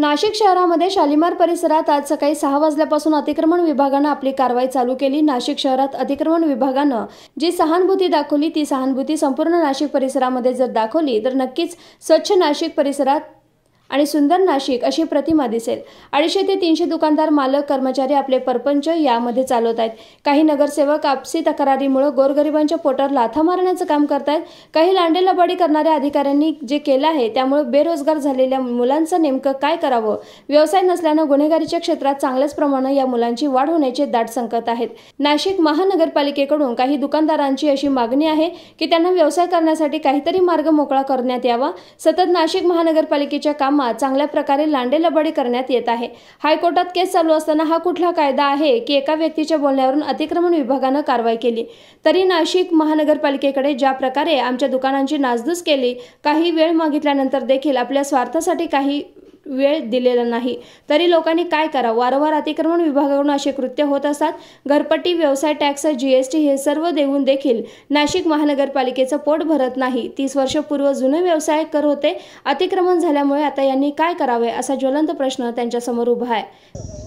नाशिक शहरामध्ये शालिमार परिसरात आज सकाळी सहा वाजल्यापासून अतिक्रमण विभागानं आपली कारवाई चालू केली नाशिक शहरात अतिक्रमण विभागानं जी सहानुभूती दाखवली ती सहानुभूती संपूर्ण नाशिक परिसरामध्ये जर दाखवली तर नक्कीच स्वच्छ नाशिक परिसरात आणि सुंदर नाशिक अशी प्रतिमा दिसेल अडीचशे ते तीनशे दुकानदार मालक कर्मचारी आपले परपंच यामध्ये चालवत आहेत काही नगरसेवक आपसी तक्रारीमुळे गोरगरिबांच्या पोटावर लाथा मारण्याचं काम करतायत काही लांडेलबाडी करणाऱ्या अधिकाऱ्यांनी जे केलं आहे त्यामुळे बेरोजगार झालेल्या मुलांचं नेमकं काय करावं व्यवसाय नसल्यानं गुन्हेगारीच्या क्षेत्रात चांगल्याच प्रमाणे या मुलांची वाढ होण्याचे दाट संकट आहेत नाशिक महानगरपालिकेकडून काही दुकानदारांची अशी मागणी आहे की त्यांना व्यवसाय करण्यासाठी काहीतरी मार्ग मोकळा करण्यात यावा सतत नाशिक महानगरपालिकेच्या काम कामात चांगल्या प्रकारे लांडेलबाडी करण्यात येत आहे हायकोर्टात केस चालू असताना हा कुठला कायदा आहे की एका व्यक्तीच्या बोलण्यावरून अतिक्रमण विभागानं कारवाई केली तरी नाशिक महानगरपालिकेकडे ज्या प्रकारे आमच्या दुकानांची नासधूस केली काही वेळ मागितल्यानंतर देखील आपल्या स्वार्थासाठी काही वेळ दिलेला नाही तरी लोकांनी काय करावं वारंवार अतिक्रमण विभागाकडून असे कृत्य होत असतात घरपट्टी व्यवसाय टॅक्स जीएसटी हे सर्व देऊन देखील नाशिक महानगरपालिकेचं पोट भरत नाही तीस वर्षपूर्व जुने व्यवसाय कर होते अतिक्रमण झाल्यामुळे आता यांनी काय करावे असा ज्वलंत प्रश्न त्यांच्यासमोर उभा आहे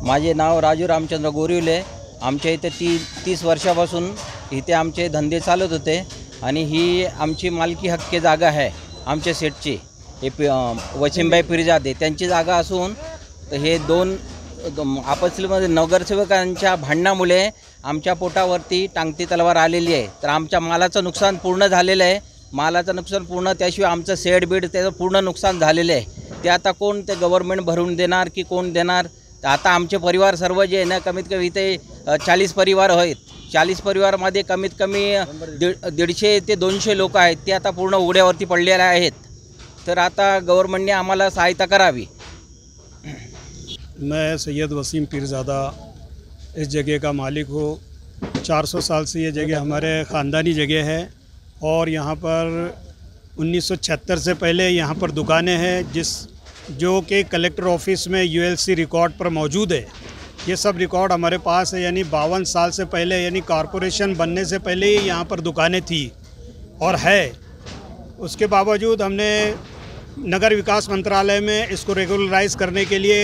माझे नाव राजू रामचंद्र गोरिवले आमच्या इथे ती तीस वर्षापासून इथे आमचे धंदे चालत होते आणि ही आमची मालकी हक्के जागा आहे आमच्या सेटची हे पि वशिमबाई पिरजादे त्यांची जागा असून हे दोन आपसलीमध्ये नगरसेवकांच्या भांडणामुळे आमच्या पोटावरती टांगती तलवार आलेली आहे तर आमच्या मालाचं नुकसान पूर्ण झालेलं आहे मालाचं नुकसान पूर्ण त्याशिवाय आमचं सेड बीड त्याचं पूर्ण नुकसान झालेलं आहे ते आता कोण ते गव्हर्मेंट भरून देणार की कोण देणार तर आता आमचे परिवार सर्व जे ना कमीत कमी इथे चाळीस परिवार आहेत चाळीस परिवारमध्ये कमीत कमी दीड दीडशे ते दोनशे लोक आहेत ते आता पूर्ण उघड्यावरती पडलेले आहेत तो आता ने आम सहायता करावी मैं सैयद वसीम पीरजादा इस जगह का मालिक हूँ 400 साल से ये जगह हमारे ख़ानदानी जगह है और यहाँ पर 1976 से पहले यहाँ पर दुकानें हैं जिस जो कि कलेक्टर ऑफिस में यूएलसी रिकॉर्ड पर मौजूद है ये सब रिकॉर्ड हमारे पास है यानी बावन साल से पहले यानी कॉरपोरेशन बनने से पहले ही यहाँ पर दुकानें थी और है उसके बावजूद हमने नगर विकास मंत्रालय में इसको रेगुलराइज करने के लिए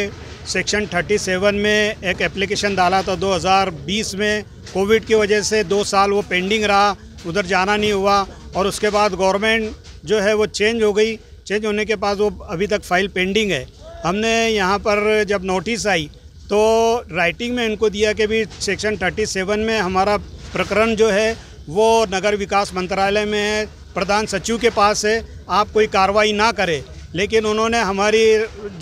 सेक्शन 37 में एक एप्लीकेशन डाला था 2020 में कोविड की वजह से दो साल वो पेंडिंग रहा उधर जाना नहीं हुआ और उसके बाद गवर्नमेंट जो है वो चेंज हो गई चेंज होने के बाद वो अभी तक फाइल पेंडिंग है हमने यहाँ पर जब नोटिस आई तो राइटिंग में इनको दिया कि भी सेक्शन 37 में हमारा प्रकरण जो है वो नगर विकास मंत्रालय में है प्रधान सचिव के पास है आप कोई कार्रवाई ना करें लेकिन उन्होंने हमारी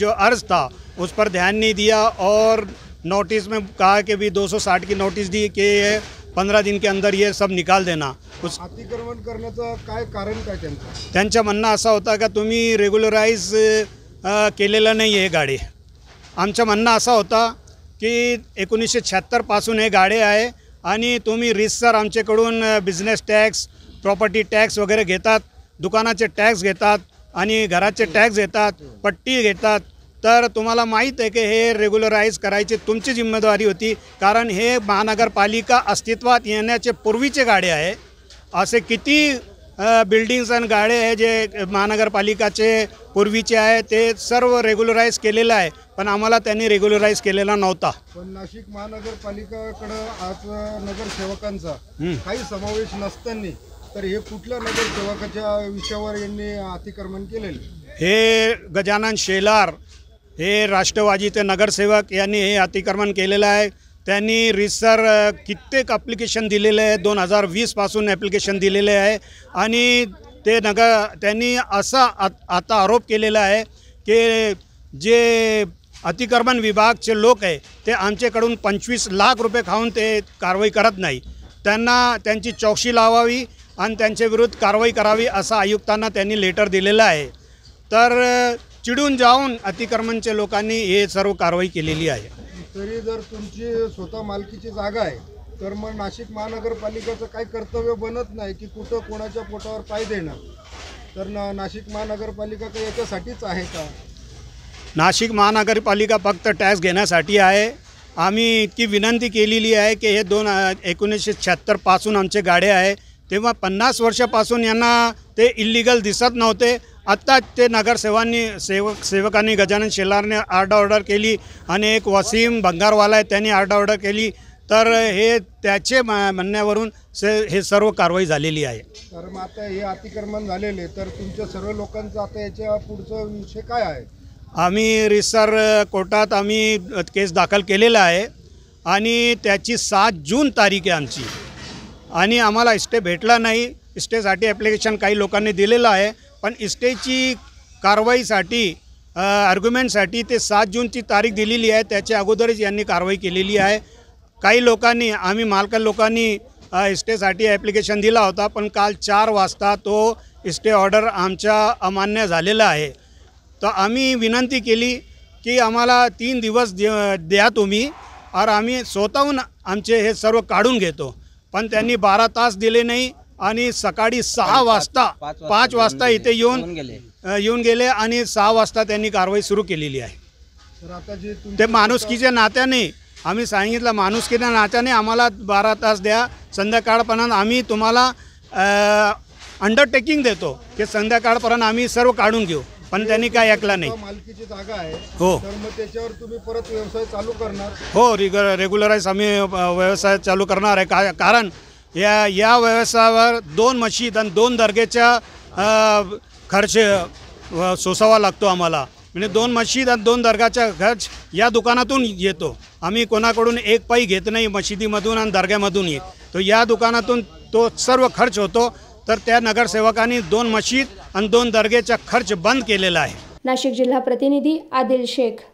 जो अर्ज़ था उस पर ध्यान नहीं दिया और नोटिस में कहा कि भी 260 की नोटिस दी कि ये पंद्रह दिन के अंदर ये सब निकाल देना उस अतिक्रमण करने का कारण क्या त्यांचं मनना असा होता का रेगुलराइज के लिए नहीं है गाडी आमच मनना असा होता कि एकोनीस शहात्तरपासून ये गाडे है आणि तुम्ही रिसर आमच्याकडून बिजनेस टैक्स प्रॉपर्टी टॅक्स वगैरे घेतात दुकानाचे टॅक्स घेतात आणि घराचे टॅक्स घेतात पट्टी घेतात तर तुम्हाला माहीत आहे की हे रेग्युलराईज करायची तुमची जिम्मेदारी होती कारण हे महानगरपालिका अस्तित्वात येण्याचे पूर्वीचे गाडे आहे असे किती बिल्डिंग्स आणि गाडे आहे जे महानगरपालिकाचे पूर्वीचे आहे ते सर्व रेग्युलराईज केलेलं आहे पण आम्हाला त्यांनी रेग्युलराईज केलेला नव्हता पण नाशिक महानगरपालिकाकडं आज नगरसेवकांचा काही समावेश नसताना तर हे कुठल्या नगरसेवकाच्या विषयावर यांनी अतिक्रमण केलेलं हे गजानन शेलार हे राष्ट्रवादीचे नगरसेवक यांनी हे अतिक्रमण केलेलं आहे त्यांनी रिसर कित्येक ॲप्लिकेशन दिलेले आहे दोन हजार वीसपासून ॲप्लिकेशन दिलेले आहे आणि ते नगर त्यांनी असा आ आता आरोप केलेला आहे की जे अतिक्रमण विभागचे लोक आहे ते आमच्याकडून पंचवीस लाख रुपये खाऊन ते कारवाई करत नाही त्यांना त्यांची चौकशी लावावी आणि त्यांच्याविरुद्ध कारवाई करावी असं आयुक्तांना त्यांनी लेटर दिलेलं आहे तर चिडून जाऊन अतिक्रमणच्या लोकांनी हे सर्व कारवाई केलेली आहे तरी जर तुमची स्वतः मालकीची जागा आहे तर मग नाशिक महानगरपालिकेचं काही कर्तव्य बनत नाही की कुठं कोणाच्या पोटावर पाय देणं तर ना नाशिक महानगरपालिका काही याच्यासाठीच आहे का नाशिक महानगरपालिका फक्त टॅक्स घेण्यासाठी आहे आम्ही इतकी विनंती केलेली आहे की हे दोन एकोणीसशे शहात्तरपासून आमचे गाडे आहे तेव्हा पन्नास वर्षापासून यांना ते इल्लिगल दिसत नव्हते आत्ता ते नगरसेवांनी सेवक सेवकांनी गजानन शेलारने आर्ड ऑर्डर केली आणि एक वसीम भंगारवाला आहे त्यांनी आर्ड ऑर्डर केली तर हे त्याचे म्हणण्यावरून से हे सर्व कारवाई झालेली आहे तर मग आता हे अतिक्रमण झालेले तर तुमच्या सर्व लोकांचं आता याच्या पुढचं विषय काय आहे आम्ही रिसर कोर्टात आम्ही केस दाखल केलेला आहे आणि त्याची सात जून तारीख आहे आमची आणि आम्हाला इस्टे भेटला नाही इस्टेसाठी ॲप्लिकेशन काही लोकांनी दिलेलं आहे पण इस्टेची कारवाईसाठी आर्ग्युमेंटसाठी ते सात जूनची तारीख दिलेली आहे त्याच्या अगोदरच यांनी कारवाई केलेली आहे काही लोकांनी आम्ही मालक लोकांनी इस्टेसाठी ॲप्लिकेशन दिला होता पण काल चार वाजता तो इस्टे ऑर्डर आमच्या अमान्य झालेला आहे तर आम्ही विनंती केली की आम्हाला तीन दिवस द्या तुम्ही और आम्ही स्वतःहून आमचे हे सर्व काढून घेतो पण त्यांनी बारा तास दिले नाही आणि सकाळी सहा वाजता पाच वाजता इथे येऊन येऊन गेले आणि सहा वाजता त्यांनी कारवाई सुरू केलेली आहे ते माणुसकीच्या नात्याने आम्ही सांगितलं माणुसकीच्या नात्याने आम्हाला बारा तास द्या संध्याकाळपर्यंत आम्ही तुम्हाला अंडरटेकिंग देतो की संध्याकाळपर्यंत आम्ही सर्व काढून घेऊ पण त्यांनी काय ऐकला नाही मालकीची जागा आहे हो मग त्याच्यावर तुम्ही परत व्यवसाय चालू करणार हो रिग रेग्युलराईज आम्ही व्यवसाय चालू करणार आहे का कारण या या व्यवसायावर दोन मशीद आणि दोन दर्ग्याच्या खर्च सोसावा लागतो आम्हाला म्हणजे दोन मशीद आणि दोन दर्गाचा खर्च या दुकानातून येतो आम्ही कोणाकडून एक पाई घेत नाही मशिदीमधून आणि दर्ग्यामधून येत तो या दुकानातून तो सर्व खर्च होतो तर त्या नगरसेवकांनी दोन मशीद आणि दोन दर्गेचा खर्च बंद केलेला आहे नाशिक जिल्हा प्रतिनिधी आदिल शेख